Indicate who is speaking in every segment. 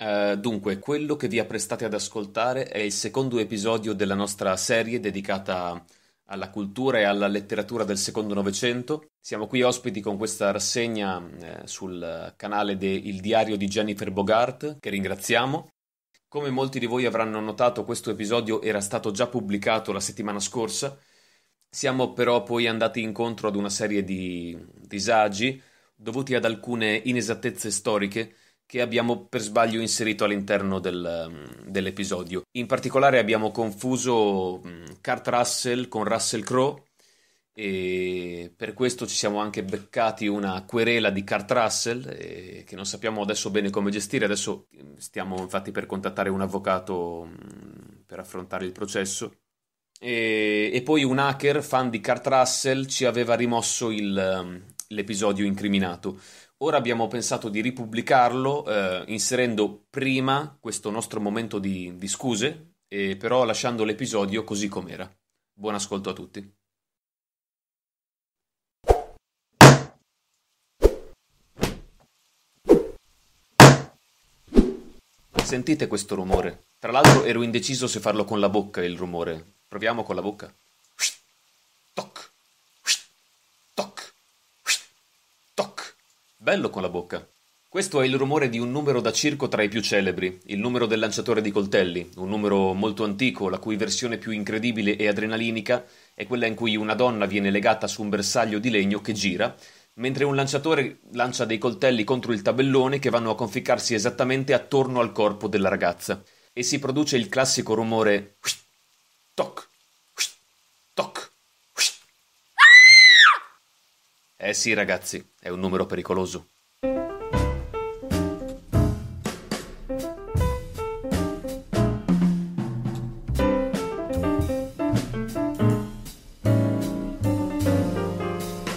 Speaker 1: Uh, dunque, quello che vi apprestate ad ascoltare è il secondo episodio della nostra serie dedicata alla cultura e alla letteratura del secondo novecento. Siamo qui ospiti con questa rassegna eh, sul canale del Il Diario di Jennifer Bogart, che ringraziamo. Come molti di voi avranno notato, questo episodio era stato già pubblicato la settimana scorsa. Siamo però poi andati incontro ad una serie di disagi dovuti ad alcune inesattezze storiche che abbiamo per sbaglio inserito all'interno del, mm, dell'episodio. In particolare abbiamo confuso mm, Kurt Russell con Russell Crowe e per questo ci siamo anche beccati una querela di Kurt Russell che non sappiamo adesso bene come gestire, adesso mm, stiamo infatti per contattare un avvocato per affrontare il processo. E, e poi un hacker fan di Kurt Russell ci aveva rimosso il, l'episodio incriminato. Ora abbiamo pensato di ripubblicarlo eh, inserendo prima questo nostro momento di, di scuse, e però lasciando l'episodio così com'era. Buon ascolto a tutti. Sentite questo rumore. Tra l'altro ero indeciso se farlo con la bocca il rumore. Proviamo con la bocca. Toc. Bello con la bocca. Questo è il rumore di un numero da circo tra i più celebri, il numero del lanciatore di coltelli, un numero molto antico, la cui versione più incredibile e adrenalinica è quella in cui una donna viene legata su un bersaglio di legno che gira, mentre un lanciatore lancia dei coltelli contro il tabellone che vanno a conficcarsi esattamente attorno al corpo della ragazza e si produce il classico rumore toc toc eh sì ragazzi, è un numero pericoloso.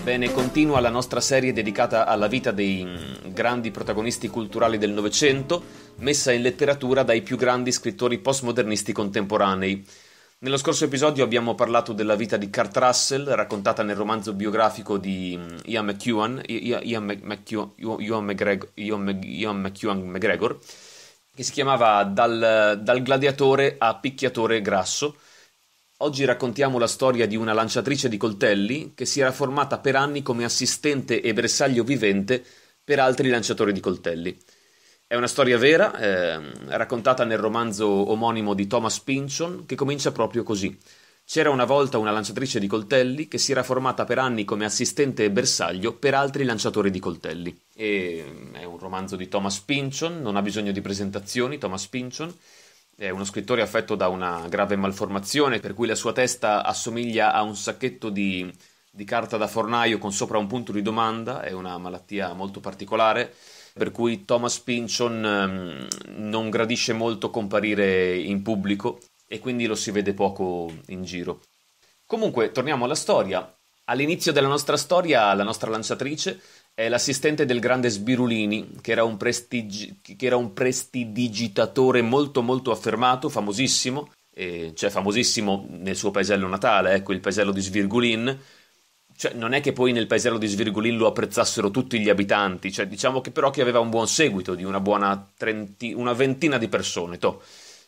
Speaker 1: Bene, continua la nostra serie dedicata alla vita dei mm, grandi protagonisti culturali del Novecento, messa in letteratura dai più grandi scrittori postmodernisti contemporanei. Nello scorso episodio abbiamo parlato della vita di Kurt Russell, raccontata nel romanzo biografico di mm, Ian McEwan, Ian, McEwan, Ian, McGregor, Ian McEwan McGregor, che si chiamava dal, dal gladiatore a picchiatore grasso. Oggi raccontiamo la storia di una lanciatrice di coltelli che si era formata per anni come assistente e bersaglio vivente per altri lanciatori di coltelli. È una storia vera, eh, raccontata nel romanzo omonimo di Thomas Pynchon, che comincia proprio così. C'era una volta una lanciatrice di coltelli che si era formata per anni come assistente e bersaglio per altri lanciatori di coltelli. E mm, è un romanzo di Thomas Pynchon, non ha bisogno di presentazioni, Thomas Pynchon. È uno scrittore affetto da una grave malformazione, per cui la sua testa assomiglia a un sacchetto di di carta da fornaio con sopra un punto di domanda, è una malattia molto particolare, per cui Thomas Pynchon ehm, non gradisce molto comparire in pubblico e quindi lo si vede poco in giro. Comunque, torniamo alla storia. All'inizio della nostra storia, la nostra lanciatrice è l'assistente del grande Sbirulini, che era un, prestigi- che era un prestidigitatore molto molto affermato, famosissimo, eh, cioè famosissimo nel suo paesello natale, ecco il paesello di Svirgulin, cioè, non è che poi nel paesello di Svirgolin lo apprezzassero tutti gli abitanti, cioè, diciamo che però che aveva un buon seguito di una buona trenti, una ventina di persone, toh.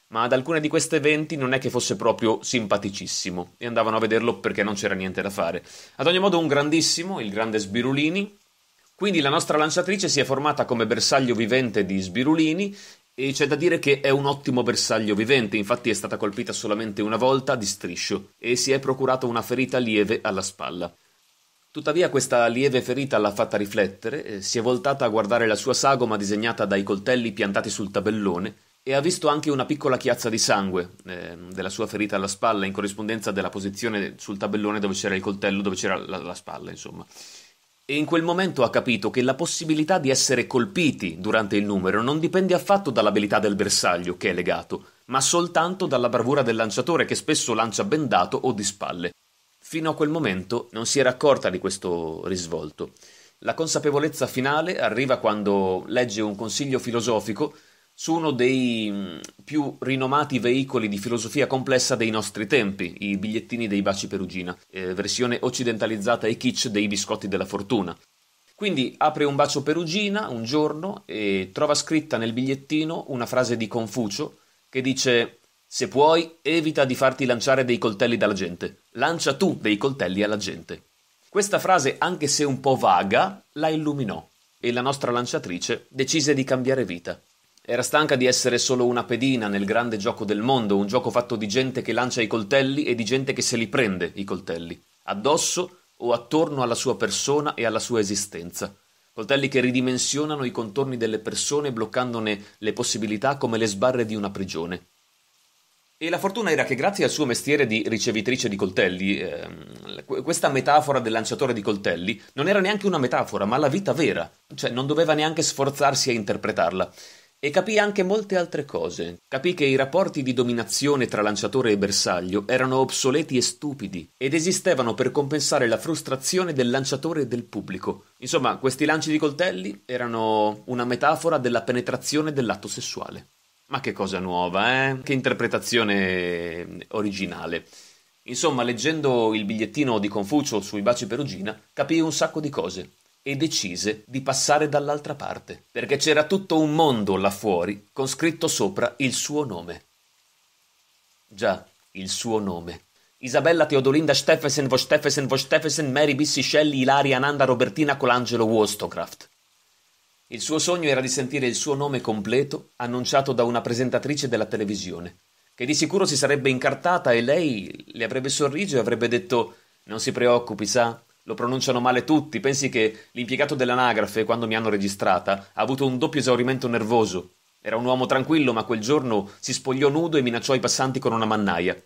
Speaker 1: ma ad alcune di queste venti non è che fosse proprio simpaticissimo e andavano a vederlo perché non c'era niente da fare. Ad ogni modo un grandissimo, il grande Sbirulini, quindi la nostra lanciatrice si è formata come bersaglio vivente di Sbirulini e c'è da dire che è un ottimo bersaglio vivente, infatti è stata colpita solamente una volta di striscio e si è procurata una ferita lieve alla spalla. Tuttavia questa lieve ferita l'ha fatta riflettere, eh, si è voltata a guardare la sua sagoma disegnata dai coltelli piantati sul tabellone e ha visto anche una piccola chiazza di sangue eh, della sua ferita alla spalla in corrispondenza della posizione sul tabellone dove c'era il coltello, dove c'era la, la spalla, insomma. E in quel momento ha capito che la possibilità di essere colpiti durante il numero non dipende affatto dall'abilità del bersaglio che è legato, ma soltanto dalla bravura del lanciatore che spesso lancia bendato o di spalle. Fino a quel momento non si era accorta di questo risvolto. La consapevolezza finale arriva quando legge un consiglio filosofico su uno dei mm, più rinomati veicoli di filosofia complessa dei nostri tempi, i bigliettini dei baci perugina, eh, versione occidentalizzata e kitsch dei biscotti della fortuna. Quindi apre un bacio perugina un giorno e trova scritta nel bigliettino una frase di Confucio che dice se puoi, evita di farti lanciare dei coltelli dalla gente. Lancia tu dei coltelli alla gente. Questa frase, anche se un po' vaga, la illuminò e la nostra lanciatrice decise di cambiare vita. Era stanca di essere solo una pedina nel grande gioco del mondo, un gioco fatto di gente che lancia i coltelli e di gente che se li prende i coltelli, addosso o attorno alla sua persona e alla sua esistenza. Coltelli che ridimensionano i contorni delle persone bloccandone le possibilità come le sbarre di una prigione. E la fortuna era che grazie al suo mestiere di ricevitrice di coltelli, ehm, questa metafora del lanciatore di coltelli non era neanche una metafora, ma la vita vera, cioè non doveva neanche sforzarsi a interpretarla. E capì anche molte altre cose. Capì che i rapporti di dominazione tra lanciatore e bersaglio erano obsoleti e stupidi ed esistevano per compensare la frustrazione del lanciatore e del pubblico. Insomma, questi lanci di coltelli erano una metafora della penetrazione dell'atto sessuale. Ma che cosa nuova, eh? Che interpretazione originale. Insomma, leggendo il bigliettino di Confucio sui baci Perugina, capì un sacco di cose e decise di passare dall'altra parte, perché c'era tutto un mondo là fuori con scritto sopra il suo nome. Già, il suo nome. Isabella Teodolinda Steffensen, Vosteffesen, Steffensen, Mary Bissi Shelley, Ilaria Nanda Robertina Colangelo Wollstonecraft. Il suo sogno era di sentire il suo nome completo annunciato da una presentatrice della televisione, che di sicuro si sarebbe incartata e lei le avrebbe sorriso e avrebbe detto «Non si preoccupi, sa, lo pronunciano male tutti, pensi che l'impiegato dell'anagrafe, quando mi hanno registrata, ha avuto un doppio esaurimento nervoso. Era un uomo tranquillo, ma quel giorno si spogliò nudo e minacciò i passanti con una mannaia.